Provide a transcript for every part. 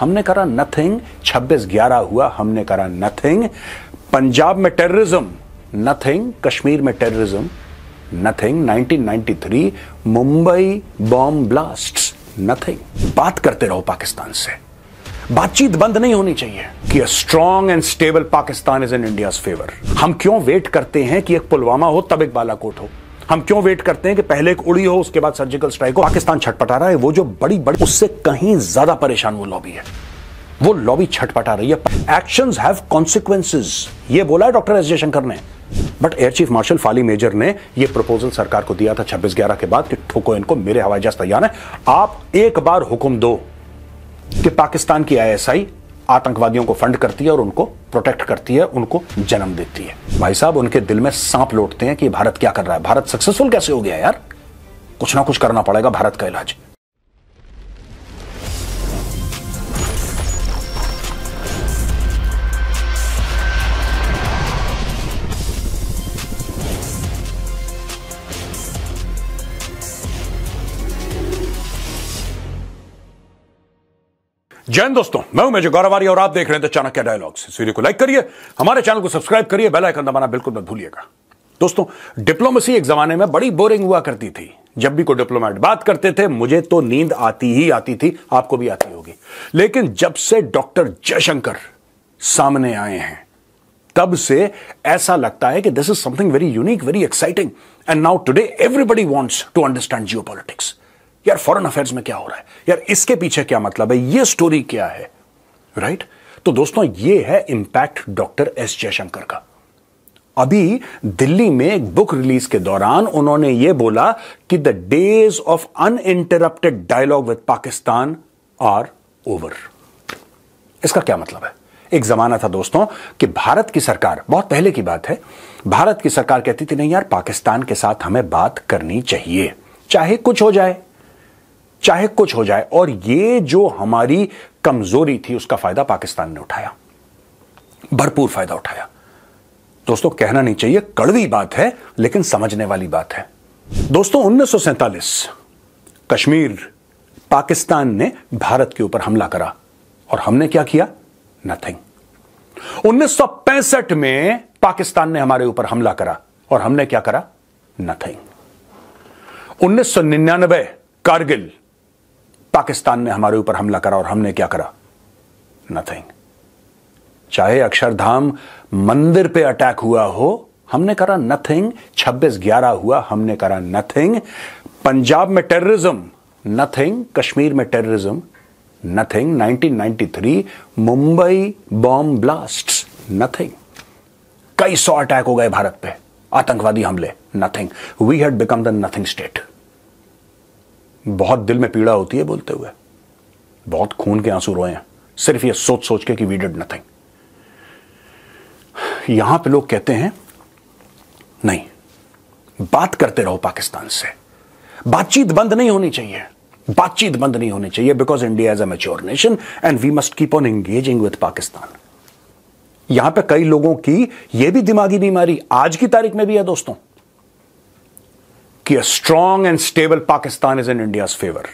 हमने करा नथिंग छब्बीस ग्यारह हुआ हमने करा नथिंग पंजाब में टेररिज्म नथिंग कश्मीर में terrorism nothing 1993 Mumbai bomb blast nothing बात करते रहो पाकिस्तान से बातचीत बंद नहीं होनी चाहिए कि strong strong and stable Pakistan is in India favour हम क्यों वेट करते हैं कि एक पुलवामा हो तब एक बालाकोट हो हम क्यों वेट करते हैं कि पहले एक उड़ी हो उसके बाद सर्जिकल स्ट्राइक हो पाकिस्तान छटपटा रहा है वो जो बड़ी बड़ी उससे कहीं ज्यादा परेशान वो लॉबी है वो लॉबी छटपटा रही है एक्शन हैव कॉन्सिक्वेंसिस ये बोला है डॉक्टर एस जयशंकर ने but air chief marshal Fali Major ने यह प्रपोजल सरकार को दिया था छब्बीस ग्यारह के बाद कि ठोको इनको मेरे हवाई जहाज तैयार है आप एक बार हुक्म दो कि पाकिस्तान की आईएसआई आतंकवादियों को फंड करती है और उनको प्रोटेक्ट करती है उनको जन्म देती है भाई साहब उनके दिल में सांप लौटते हैं कि भारत क्या कर रहा है भारत सक्सेसफुल कैसे हो गया यार कुछ ना कुछ करना पड़ेगा भारत का इलाज जैन दोस्तों मैं हूं मेजर गौरवारी और आप देख रहे हैं चाणक्य डायलॉग्स इस वीडियो को लाइक करिए हमारे चैनल को सब्सक्राइब करिए बेल आइकन दबाना बिल्कुल मत भूलिएगा दोस्तों डिप्लोमेसी एक जमाने में बड़ी बोरिंग हुआ करती थी जब भी कोई डिप्लोमेट बात करते थे मुझे तो नींद आती ही आती थी आपको भी आती होगी लेकिन जब से डॉक्टर जयशंकर सामने आए हैं तब से ऐसा लगता है कि this is something very unique very exciting and now today everybody wants to understand geopolitics यार फॉरेन अफेयर्स में क्या हो रहा है यार इसके पीछे क्या मतलब है ये स्टोरी क्या है राइट right? तो दोस्तों ये है इंपैक्ट डॉक्टर एस जयशंकर का अभी दिल्ली में एक बुक रिलीज के दौरान उन्होंने ये बोला कि the days of uninterrupted dialogue with Pakistan are over इसका क्या मतलब है एक जमाना था दोस्तों कि भारत की सरकार बहुत पहले की बात है भारत की सरकार कहती थी नहीं यार पाकिस्तान के साथ हमें बात करनी चाहिए चाहे कुछ हो जाए चाहे कुछ हो जाए और ये जो हमारी कमजोरी थी उसका फायदा पाकिस्तान ने उठाया भरपूर फायदा उठाया दोस्तों कहना नहीं चाहिए कड़वी बात है लेकिन समझने वाली बात है दोस्तों उन्नीस कश्मीर पाकिस्तान ने भारत के ऊपर हमला करा और हमने क्या किया नथिंग उन्नीस में पाकिस्तान ने हमारे ऊपर हमला करा और हमने क्या करा नथिंग 1999 कारगिल पाकिस्तान ने हमारे ऊपर हमला करा और हमने क्या करा नथिंग चाहे अक्षरधाम मंदिर पे अटैक हुआ हो हमने करा नथिंग छब्बीस ग्यारह हुआ हमने करा नथिंग पंजाब में टेररिज्म नथिंग कश्मीर में terrorism nothing 1993 Mumbai bomb blast nothing कई सौ अटैक हो गए भारत पे आतंकवादी हमले nothing we had become the nothing state बहुत दिल में पीड़ा होती है बोलते हुए बहुत खून के आंसू रोए हैं सिर्फ ये सोच सोच के कि वी डिड नथिंग यहां पे लोग कहते हैं नहीं बात करते रहो पाकिस्तान से बातचीत बंद नहीं होनी चाहिए बातचीत बंद नहीं होनी चाहिए because India is a mature nation and we must keep on engaging with Pakistan यहां पे कई लोगों की यह भी दिमागी बीमारी आज की तारीख में भी है दोस्तों कि a strong and stable Pakistan is in India favour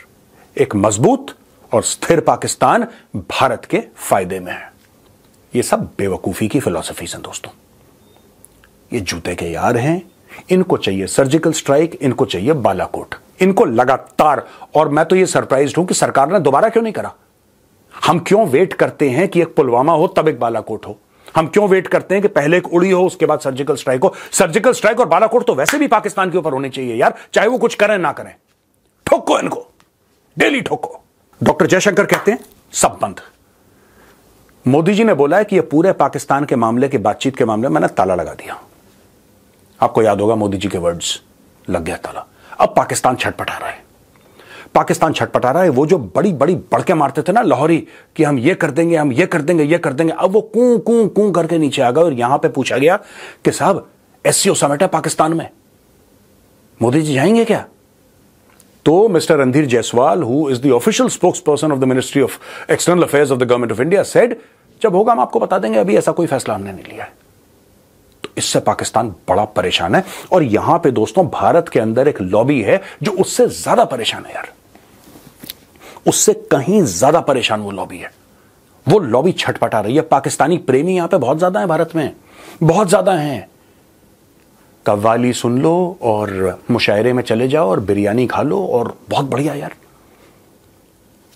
एक मजबूत और स्थिर पाकिस्तान भारत के फायदे में है ये सब बेवकूफी की फिलॉसफीज हैं दोस्तों ये जूते के यार हैं इनको चाहिए सर्जिकल स्ट्राइक इनको चाहिए बालाकोट इनको लगातार और मैं तो ये सरप्राइज हूं कि सरकार ने दोबारा क्यों नहीं करा हम क्यों वेट करते हैं कि एक पुलवामा हो तब एक बालाकोट हो हम क्यों वेट करते हैं कि पहले एक उड़ी हो उसके बाद सर्जिकल स्ट्राइक हो सर्जिकल स्ट्राइक और बालाकोट तो वैसे भी पाकिस्तान के ऊपर होने चाहिए यार चाहे वो कुछ करें ना करें ठोको इनको डेली ठोको डॉक्टर जयशंकर कहते हैं सब बंद मोदी जी ने बोला है कि ये पूरे पाकिस्तान के मामले की बातचीत के मामले मैंने ताला लगा दिया आपको याद होगा मोदी जी के वर्ड्स लग गया ताला अब पाकिस्तान छटपटा रहा है पाकिस्तान छटपटा रहा है वो जो बड़ी बड़ी बड़के मारते थे ना लाहौरी कि हम ये कर देंगे हम ये कर देंगे ये कर देंगे अब वो कू कू कू करके नीचे आ गए और यहां पे पूछा गया कि साहब एस समेट है पाकिस्तान में मोदी जी जाएंगे क्या तो Mister Randhir Jaiswal who is the official spokesperson of the ministry of external affairs of the government of India said जब होगा हम आपको बता देंगे अभी ऐसा कोई फैसला हमने नहीं लिया है तो इससे पाकिस्तान बड़ा परेशान है और यहां पे दोस्तों भारत के अंदर एक लॉबी है जो उससे ज्यादा परेशान है यार उससे कहीं ज्यादा परेशान वो लॉबी है वो लॉबी छटपटा रही है पाकिस्तानी प्रेमी यहां पे बहुत ज्यादा है भारत में बहुत ज्यादा हैं कव्वाली सुन लो और मुशायरे में चले जाओ और बिरयानी खा लो और बहुत बढ़िया यार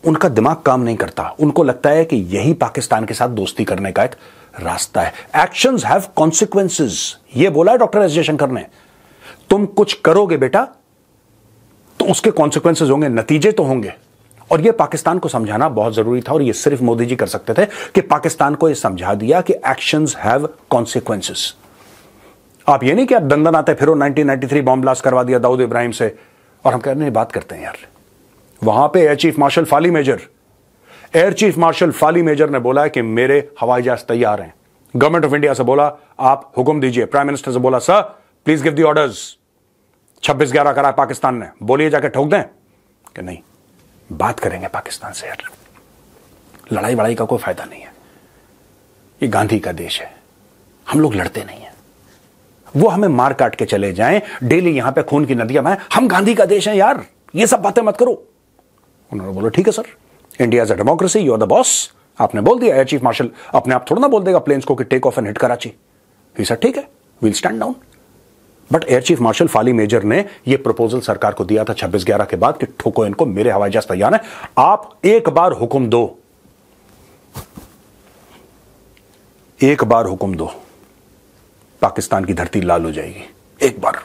उनका दिमाग काम नहीं करता उनको लगता है कि यही पाकिस्तान के साथ दोस्ती करने का एक रास्ता है एक्शंस हैव कॉन्सिक्वेंसेस ये बोला है डॉक्टर एस जयशंकर ने तुम कुछ करोगे बेटा तो उसके कॉन्सिक्वेंसेस होंगे नतीजे तो होंगे और यह पाकिस्तान को समझाना बहुत जरूरी था और यह सिर्फ मोदी जी कर सकते थे कि पाकिस्तान को यह समझा दिया कि एक्शन हैव कॉन्सिक्वेंसिस आप ये नहीं कि आप दंदन आते फिर थ्री बॉम्ब ब्लास्ट करवा दिया दाऊद इब्राहिम से और हम कह रहे बात करते हैं यार वहां पे air chief marshal Fali Major air chief marshal Fali Major ने बोला कि मेरे हवाई जहाज तैयार हैं गवर्नमेंट ऑफ इंडिया से बोला आप हुक्म दीजिए प्राइम मिनिस्टर से बोला sir please give the orders छब्बीस ग्यारह करा पाकिस्तान ने बोलिए जाके ठोक दें कि नहीं बात करेंगे पाकिस्तान से यार लड़ाई वड़ाई का कोई फायदा नहीं है ये गांधी का देश है हम लोग लड़ते नहीं हैं वो हमें मार काट के चले जाएं डेली यहां पे खून की नदियां बहें हम गांधी का देश है यार ये सब बातें मत करो उन्होंने बोला ठीक है sir India is a democracy you are the boss आपने बोल दिया एयर चीफ मार्शल अपने आप थोड़ा ना बोल देगा प्लेन्स को कि take off and hit Karachi sir ठीक है will stand down but air chief marshal Fali Major ने यह प्रपोजल सरकार को दिया था छब्बीस ग्यारह के बाद कि ठोको इनको मेरे हवाई जहाज तैयार है आप एक बार हुक्म दो एक बार हुक्म दो पाकिस्तान की धरती लाल हो जाएगी एक बार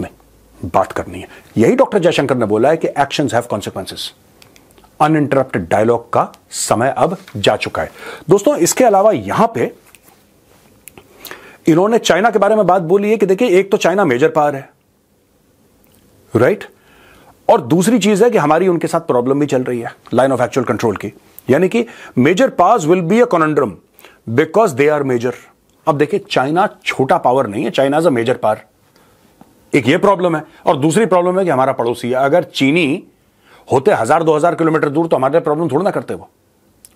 नहीं बात करनी है यही डॉक्टर जयशंकर ने बोला है कि action have consequences uninterrupted dialogue का समय अब जा चुका है दोस्तों इसके अलावा यहां पे इन्होंने चाइना के बारे में बात बोली है कि देखिए एक तो चाइना मेजर पावर है राइट right? और दूसरी चीज है कि हमारी उनके साथ प्रॉब्लम भी चल रही है लाइन ऑफ एक्चुअल कंट्रोल की यानी कि major powers will be a conundrum because they are major अब देखिए चाइना छोटा पावर नहीं है China is a major power एक ये प्रॉब्लम है और दूसरी प्रॉब्लम है कि हमारा पड़ोसी है अगर चीनी होते हजार दो हजार किलोमीटर दूर तो हमारे प्रॉब्लम थोड़ा ना करते वो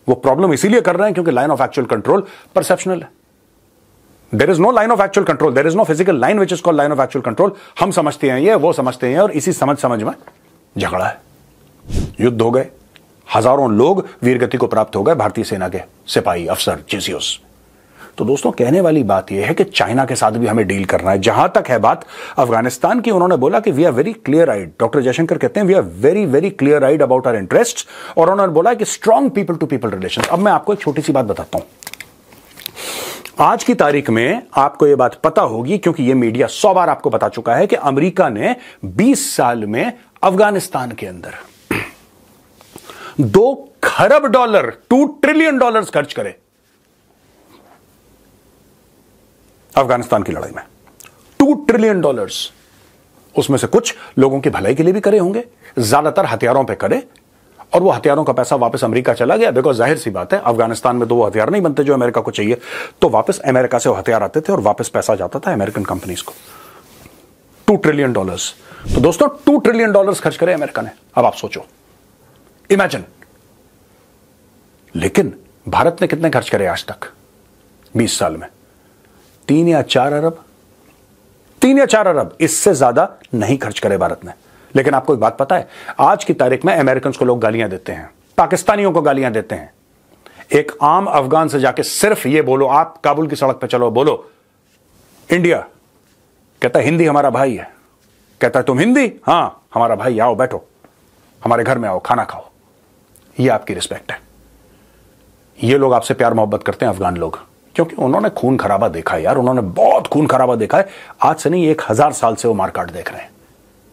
वो प्रॉब्लम इसीलिए कर रहे हैं क्योंकि line of actual control perceptional है there is no line of actual control there is no physical line which is call line of actual control हम समझते हैं ये वो समझते हैं और इसी समझ समझ में झगड़ा है युद्ध हो गए हजारों लोग वीरगति को प्राप्त हो गए भारतीय सेना के सिपाही अफसर जेसीओस तो दोस्तों कहने वाली बात यह है कि चाइना के साथ भी हमें डील करना है जहां तक है बात अफगानिस्तान की उन्होंने बोला कि we are very clear eyed doctor Jaishankar कहते हैं we are very very clear eyed about our interest और उन्होंने बोला कि strong people to people relation अब मैं आपको एक छोटी सी बात बताता हूं आज की तारीख में आपको यह बात पता होगी क्योंकि यह मीडिया सौ बार आपको बता चुका है कि अमेरिका ने 20 साल में अफगानिस्तान के अंदर दो खरब डॉलर टू ट्रिलियन डॉलर्स खर्च करे अफगानिस्तान की लड़ाई में टू ट्रिलियन डॉलर्स उसमें से कुछ लोगों की भलाई के लिए भी करे होंगे ज्यादातर हथियारों पर करे और वो हथियारों का पैसा वापस अमेरिका चला गया बिकॉज जाहिर सी बात है अफगानिस्तान में तो वो हथियार नहीं बनते जो अमेरिका को चाहिए तो वापस अमेरिका से वो हथियार आते थे और वापस पैसा जाता था अमेरिकन कंपनीज को टू ट्रिलियन डॉलर्स तो दोस्तों टू ट्रिलियन डॉलर्स खर्च करे अमेरिका ने अब आप सोचो इमेजिन लेकिन भारत ने कितने खर्च करे आज तक बीस साल में तीन या चार अरब तीन या चार अरब इससे ज्यादा नहीं खर्च करे भारत ने लेकिन आपको एक बात पता है आज की तारीख में अमेरिकन को लोग गालियां देते हैं पाकिस्तानियों को गालियां देते हैं एक आम अफगान से जाके सिर्फ ये बोलो आप काबुल की सड़क पर चलो बोलो इंडिया कहता हिंदी हमारा भाई है कहता है तुम हिंदी हां हमारा भाई आओ बैठो हमारे घर में आओ खाना खाओ ये आपकी रिस्पेक्ट है ये लोग आपसे प्यार मोहब्बत करते हैं अफगान लोग क्योंकि उन्होंने खून खराबा देखा है यार उन्होंने बहुत खून खराबा देखा है आज से नहीं एक हजार साल से वो मारकाट देख रहे हैं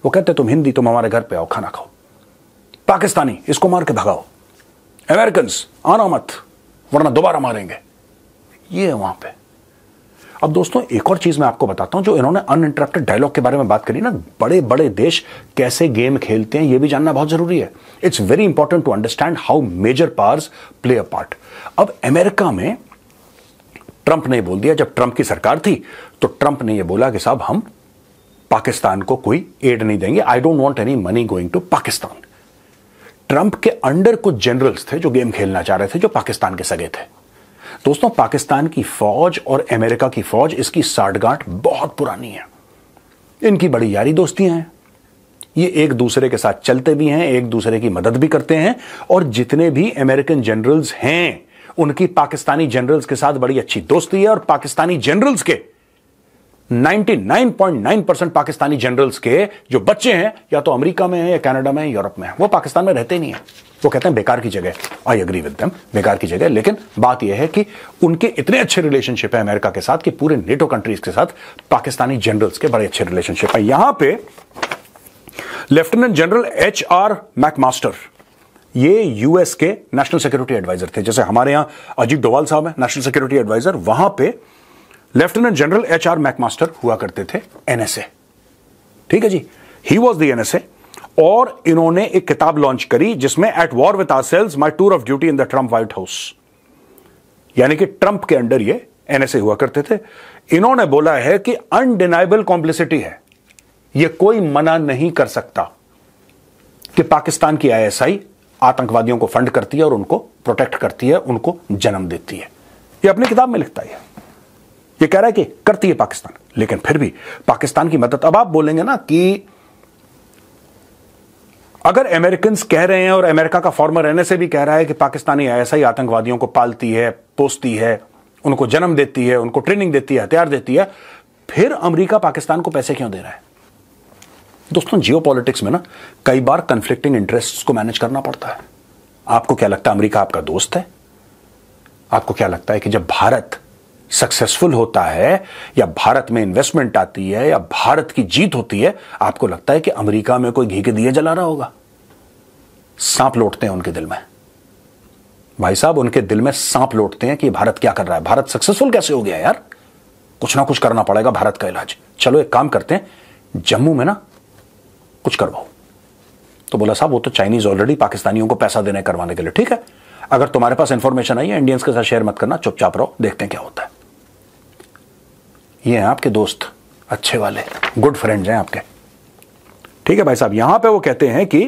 वो कहते तुम हिंदी तुम हमारे घर पे आओ खाना खाओ पाकिस्तानी इसको मार के भगाओ अमेरिकन आना मत वरना दोबारा मारेंगे ये है वहां पे अब दोस्तों एक और चीज मैं आपको बताता हूं जो इन्होंने अनइंटरप्टेड डायलॉग के बारे में बात करी ना बड़े बड़े देश कैसे गेम खेलते हैं यह भी जानना बहुत जरूरी है it's very important to understand how major powers play a part अब अमेरिका में ट्रंप ने बोल दिया जब ट्रंप की सरकार थी तो ट्रंप ने यह बोला कि साहब हम पाकिस्तान को कोई एड नहीं देंगे I don't want any money going to Pakistan Trump के अंडर कुछ जनरल्स थे जो गेम खेलना चाह रहे थे जो पाकिस्तान के सगे थे दोस्तों पाकिस्तान की फौज और अमेरिका की फौज इसकी साठगांठ बहुत पुरानी है इनकी बड़ी यारी दोस्तियां हैं ये एक दूसरे के साथ चलते भी हैं एक दूसरे की मदद भी करते हैं और जितने भी अमेरिकन जनरल्स हैं उनकी पाकिस्तानी जनरल्स के साथ बड़ी अच्छी दोस्ती है और पाकिस्तानी जनरल्स के 99.9 परसेंट पाकिस्तानी जनरल्स के जो बच्चे हैं या तो अमेरिका में हैं या कनाडा में यूरोप में वो पाकिस्तान में रहते नहीं है वो कहते हैं बेकार की जगह आई एग्री विद देम बेकार की जगह लेकिन बात यह है कि उनके इतने अच्छे रिलेशनशिप है अमेरिका के साथ कि पूरे नेटो कंट्रीज के साथ पाकिस्तानी जनरल्स के बड़े अच्छे रिलेशनशिप है यहां पे lieutenant general H R McMaster ये यूएस के नेशनल सिक्योरिटी एडवाइजर थे जैसे हमारे यहां अजीत डोवाल साहब है नेशनल सिक्योरिटी एडवाइजर वहां पर lieutenant general H R McMaster हुआ करते थे एनएसए ठीक है जी ही वॉज द एनएसए और इन्होंने एक किताब लॉन्च करी जिसमें at war with our selves my tour of duty in the Trump White House यानी कि ट्रंप के अंडर ये एनएसए हुआ करते थे इन्होंने बोला है कि अनडिनाइबल कॉम्प्लिसिटी है यह कोई मना नहीं कर सकता कि पाकिस्तान की आईएसआई आतंकवादियों को फंड करती है और उनको प्रोटेक्ट करती है उनको जन्म देती है यह अपनी किताब में लिखता है ये कह रहा है कि करती है पाकिस्तान लेकिन फिर भी पाकिस्तान की मदद अब आप बोलेंगे ना कि अगर अमेरिकन कह रहे हैं और अमेरिका का फॉर्मर एन भी कह रहा है कि पाकिस्तानी आई आतंकवादियों को पालती है पोसती है उनको जन्म देती है उनको ट्रेनिंग देती है हथियार देती है फिर अमेरिका पाकिस्तान को पैसे क्यों दे रहा है दोस्तों जियो में ना कई बार कंफ्लिक्टिंग इंटरेस्ट को मैनेज करना पड़ता है आपको क्या लगता है अमेरिका आपका दोस्त है आपको क्या लगता है कि जब भारत सक्सेसफुल होता है या भारत में इन्वेस्टमेंट आती है या भारत की जीत होती है आपको लगता है कि अमेरिका में कोई घी के दिए जला रहा होगा सांप लौटते हैं उनके दिल में भाई साहब उनके दिल में सांप लौटते हैं कि भारत क्या कर रहा है भारत सक्सेसफुल कैसे हो गया यार कुछ ना कुछ करना पड़ेगा भारत का इलाज चलो एक काम करते हैं जम्मू में ना कुछ करवाओ तो बोला साहब वो तो चाइनीज ऑलरेडी पाकिस्तानियों को पैसा देने करवाने के लिए ठीक है अगर तुम्हारे पास इंफॉर्मेशन आई है इंडियंस के साथ शेयर मत करना चुपचाप रहो देखते हैं क्या होता है ये हैं आपके दोस्त अच्छे वाले गुड फ्रेंड्स हैं आपके ठीक है भाई साहब यहां पे वो कहते हैं कि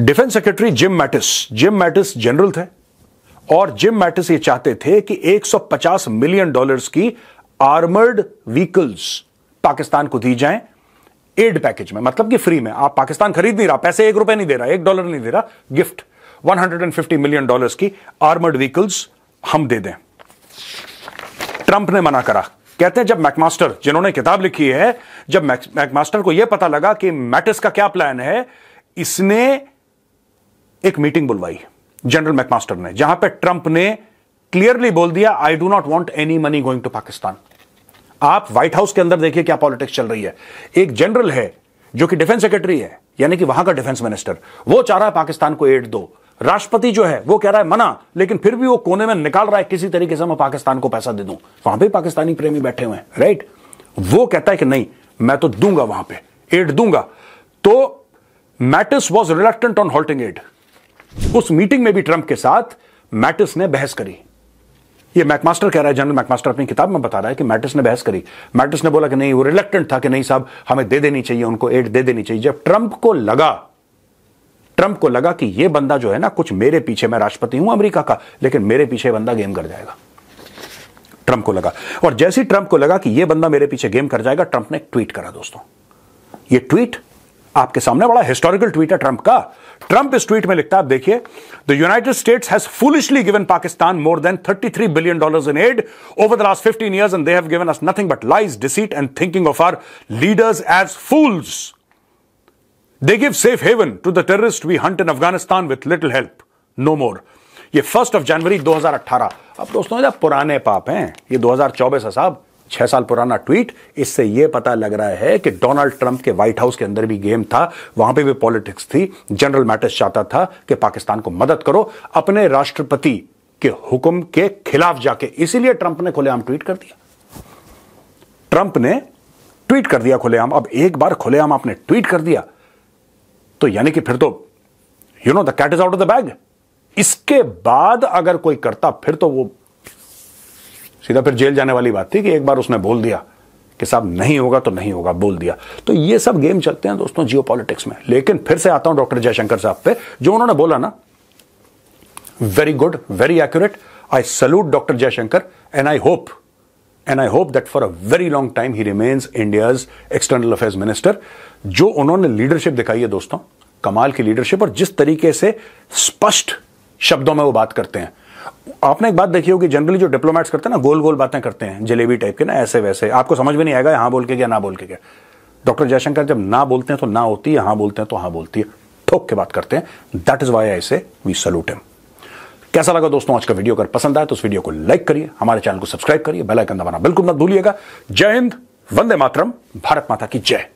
defence secretary Jim Mattis Jim Mattis general थे और जिम मैटिस ये चाहते थे कि 150 मिलियन डॉलर्स की आर्मर्ड व्हीकल्स पाकिस्तान को दी जाएं एड पैकेज में मतलब कि फ्री में आप पाकिस्तान खरीद नहीं रहा पैसे एक रुपए नहीं दे रहा एक डॉलर नहीं दे रहा गिफ्ट 150 मिलियन डॉलर्स की आर्मर्ड व्हीकल्स हम दे दें ट्रंप ने मना करा कहते हैं जब मैकमास्टर जिन्होंने किताब लिखी है जब मैकमास्टर को यह पता लगा कि मैटिस का क्या प्लान है इसने एक मीटिंग बुलवाई जनरल मैकमास्टर ने जहां पर ट्रंप ने क्लियरली बोल दिया I do not want any money going to Pakistan आप व्हाइट हाउस के अंदर देखिए क्या पॉलिटिक्स चल रही है एक जनरल है जो कि डिफेंस सेक्रेटरी है यानी कि वहां का डिफेंस मिनिस्टर वो चाह रहा है पाकिस्तान को एड दो राष्ट्रपति जो है वो कह रहा है मना लेकिन फिर भी वो कोने में निकाल रहा है किसी तरीके से मैं पाकिस्तान को पैसा दे दूं वहां पे पाकिस्तानी प्रेमी बैठे हुए हैं राइट वो कहता है कि नहीं मैं तो दूंगा वहां पे एड दूंगा तो Mattis was reluctant on halting aid उस मीटिंग में भी ट्रंप के साथ मैटिस ने बहस करी ये मैकमास्टर कह रहा है जनरल मैकमास्टर अपनी किताब में बता रहा है कि मैटिस ने बहस करी मैटिस ने बोला कि नहीं वो रिलेक्टेंट था कि नहीं साहब हमें दे देनी चाहिए उनको एड दे देनी चाहिए जब ट्रंप को लगा ट्रंप को लगा कि यह बंदा जो है ना कुछ मेरे पीछे मैं राष्ट्रपति हूं अमेरिका का लेकिन मेरे पीछे बंदा गेम कर जाएगा ट्रंप को लगा और जैसे ही ट्रंप को लगा कि यह बंदा मेरे पीछे गेम कर जाएगा ट्रंप ने ट्वीट करा दोस्तों ये ट्वीट आपके सामने बड़ा हिस्टोरिकल ट्वीट है ट्रंप का ट्रंप इस ट्वीट में लिखता है आप देखिए the United States has foolishly given Pakistan more than 33 billion dollars in aid over the last 15 years and they have given us nothing but lies deceit and thinking of our leaders as fools they give safe haven to the terrorist we hunt in Afghanistan with little help no more ये first of January 2018 अब दोस्तों ये पुराने पाप हैं ये 2024 है साहब छह साल पुराना ट्वीट इससे यह पता लग रहा है कि डोनाल्ड ट्रंप के व्हाइट हाउस के अंदर भी गेम था वहां पे भी पॉलिटिक्स थी जनरल मैटर्स चाहता था कि पाकिस्तान को मदद करो अपने राष्ट्रपति के हुक्म के खिलाफ जाके इसीलिए ट्रंप ने खुलेआम ट्वीट कर दिया ट्रंप ने ट्वीट कर दिया खुलेआम अब एक बार खुलेआम आपने ट्वीट कर दिया तो यानी कि फिर तो you know the cat is out of the bag इसके बाद अगर कोई करता फिर तो वो सीधा फिर जेल जाने वाली बात थी कि एक बार उसने बोल दिया कि साहब नहीं होगा तो नहीं होगा बोल दिया तो ये सब गेम चलते हैं दोस्तों जियो में लेकिन फिर से आता हूं डॉक्टर जयशंकर साहब पे जो उन्होंने बोला ना very good very accurate I salute doctor Jaishankar and I hope and I hope that for a very long time he remains India's external affairs minister जो उन्होंने लीडरशिप दिखाई है दोस्तों कमाल की लीडरशिप और जिस तरीके से स्पष्ट शब्दों में वो बात करते हैं आपने एक बात देखी होगी जनरली जो डिप्लोमेट्स करते हैं ना गोल गोल बातें करते हैं जलेबी टाइप के ना ऐसे वैसे आपको समझ में नहीं आएगा यहां बोल के क्या ना बोल के क्या डॉक्टर जयशंकर जब ना बोलते हैं तो ना होती है यहां बोलते हैं तो हां बोलती है ठोक के बात करते हैं दैट इज वाई आई से वी सल्यूट हिम कैसा लगा दोस्तों आज का वीडियो अगर पसंद आए तो उस वीडियो को लाइक करिए हमारे चैनल को सब्सक्राइब करिए बेल आइकन दबाना बिल्कुल मत भूलिएगा जय हिंद वंदे मातरम भारत माता की जय